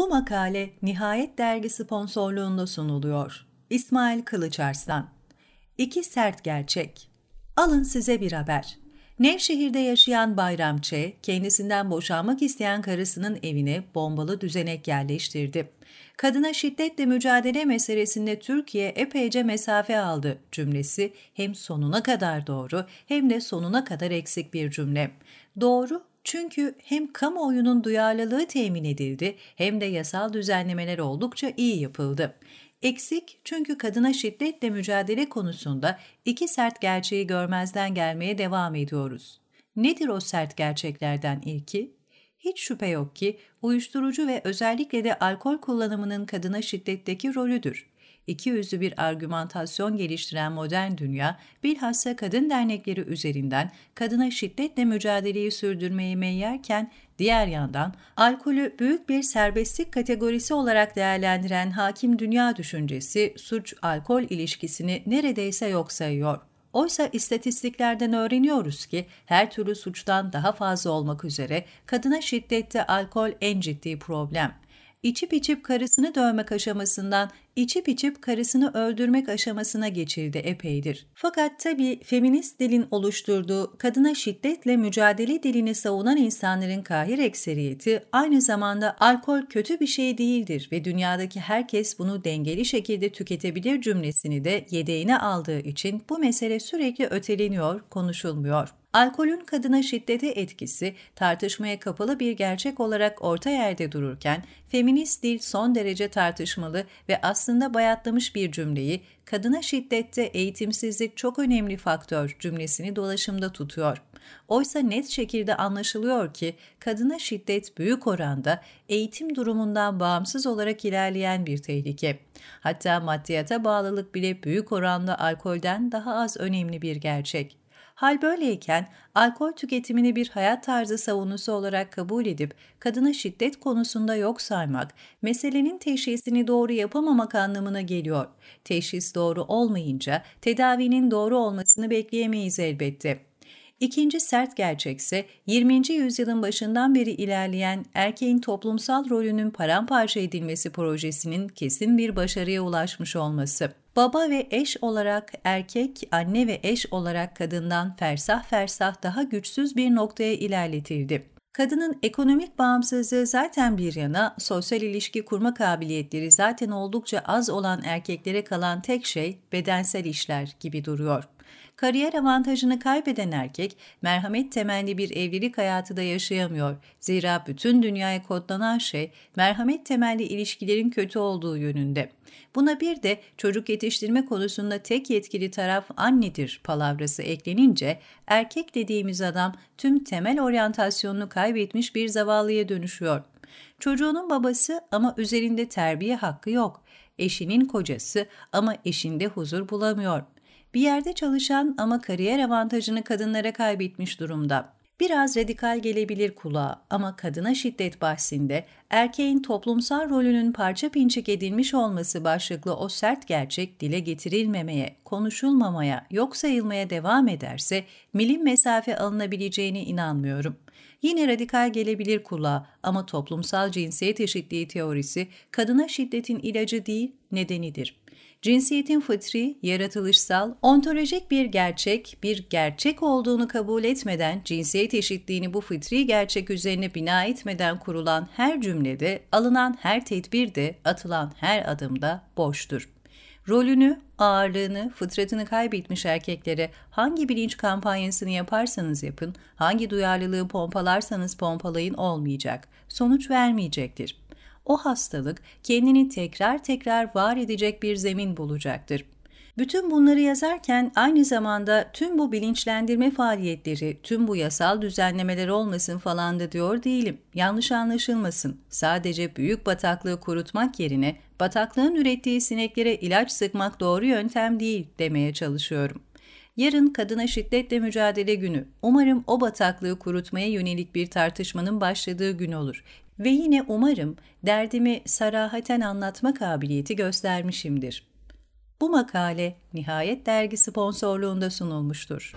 Bu makale Nihayet Dergi sponsorluğunda sunuluyor. İsmail Kılıçarslan İki Sert Gerçek Alın size bir haber. Nevşehir'de yaşayan Bayramç, kendisinden boşanmak isteyen karısının evine bombalı düzenek yerleştirdi. Kadına şiddetle mücadele meselesinde Türkiye epeyce mesafe aldı cümlesi hem sonuna kadar doğru hem de sonuna kadar eksik bir cümle. Doğru çünkü hem kamuoyunun duyarlılığı temin edildi hem de yasal düzenlemeler oldukça iyi yapıldı. Eksik çünkü kadına şiddetle mücadele konusunda iki sert gerçeği görmezden gelmeye devam ediyoruz. Nedir o sert gerçeklerden ilki? Hiç şüphe yok ki uyuşturucu ve özellikle de alkol kullanımının kadına şiddetteki rolüdür iki yüzlü bir argümantasyon geliştiren modern dünya, bilhassa kadın dernekleri üzerinden kadına şiddetle mücadeleyi sürdürmeyi meyyerken, diğer yandan alkolü büyük bir serbestlik kategorisi olarak değerlendiren hakim dünya düşüncesi suç-alkol ilişkisini neredeyse yok sayıyor. Oysa istatistiklerden öğreniyoruz ki her türlü suçtan daha fazla olmak üzere kadına şiddette alkol en ciddi problem içip içip karısını dövmek aşamasından içip içip karısını öldürmek aşamasına geçildi epeydir. Fakat tabi feminist dilin oluşturduğu kadına şiddetle mücadele dilini savunan insanların kahir ekseriyeti aynı zamanda alkol kötü bir şey değildir ve dünyadaki herkes bunu dengeli şekilde tüketebilir cümlesini de yedeğine aldığı için bu mesele sürekli öteleniyor, konuşulmuyor. Alkolün kadına şiddete etkisi tartışmaya kapalı bir gerçek olarak orta yerde dururken feminist dil son derece tartışmalı ve aslında bayatlamış bir cümleyi kadına şiddette eğitimsizlik çok önemli faktör cümlesini dolaşımda tutuyor. Oysa net şekilde anlaşılıyor ki kadına şiddet büyük oranda eğitim durumundan bağımsız olarak ilerleyen bir tehlike. Hatta maddiyata bağlılık bile büyük oranda alkolden daha az önemli bir gerçek. Hal böyleyken alkol tüketimini bir hayat tarzı savunusu olarak kabul edip kadına şiddet konusunda yok saymak, meselenin teşhisini doğru yapamamak anlamına geliyor. Teşhis doğru olmayınca tedavinin doğru olmasını bekleyemeyiz elbette. İkinci sert gerçekse 20. yüzyılın başından beri ilerleyen erkeğin toplumsal rolünün paramparça edilmesi projesinin kesin bir başarıya ulaşmış olması. Baba ve eş olarak erkek, anne ve eş olarak kadından fersah fersah daha güçsüz bir noktaya ilerletildi. Kadının ekonomik bağımsızlığı zaten bir yana, sosyal ilişki kurma kabiliyetleri zaten oldukça az olan erkeklere kalan tek şey bedensel işler gibi duruyor. Kariyer avantajını kaybeden erkek merhamet temelli bir evlilik hayatı da yaşayamıyor. Zira bütün dünyaya kodlanan şey merhamet temelli ilişkilerin kötü olduğu yönünde. Buna bir de çocuk yetiştirme konusunda tek yetkili taraf annedir palavrası eklenince erkek dediğimiz adam tüm temel oryantasyonunu kaybetmiş bir zavallıya dönüşüyor. Çocuğunun babası ama üzerinde terbiye hakkı yok. Eşinin kocası ama eşinde huzur bulamıyor.'' bir yerde çalışan ama kariyer avantajını kadınlara kaybetmiş durumda. Biraz radikal gelebilir kulağa ama kadına şiddet bahsinde erkeğin toplumsal rolünün parça pinçik edilmiş olması başlıklı o sert gerçek dile getirilmemeye, konuşulmamaya, yok sayılmaya devam ederse milim mesafe alınabileceğine inanmıyorum. Yine radikal gelebilir kulağa ama toplumsal cinsiyet eşitliği teorisi kadına şiddetin ilacı değil nedenidir cinsiyetin fıtri, yaratılışsal, ontolojik bir gerçek, bir gerçek olduğunu kabul etmeden, cinsiyet eşitliğini bu fıtri gerçek üzerine bina etmeden kurulan her cümlede, alınan her tedbirde, atılan her adımda boştur. Rolünü, ağırlığını, fıtratını kaybetmiş erkeklere hangi bilinç kampanyasını yaparsanız yapın, hangi duyarlılığı pompalarsanız pompalayın olmayacak, sonuç vermeyecektir o hastalık kendini tekrar tekrar var edecek bir zemin bulacaktır. Bütün bunları yazarken aynı zamanda tüm bu bilinçlendirme faaliyetleri, tüm bu yasal düzenlemeler olmasın falan da diyor değilim. Yanlış anlaşılmasın. Sadece büyük bataklığı kurutmak yerine bataklığın ürettiği sineklere ilaç sıkmak doğru yöntem değil demeye çalışıyorum. Yarın kadına şiddetle mücadele günü. Umarım o bataklığı kurutmaya yönelik bir tartışmanın başladığı gün olur ve yine umarım derdimi sarahaten anlatma kabiliyeti göstermişimdir. Bu makale Nihayet Dergi sponsorluğunda sunulmuştur.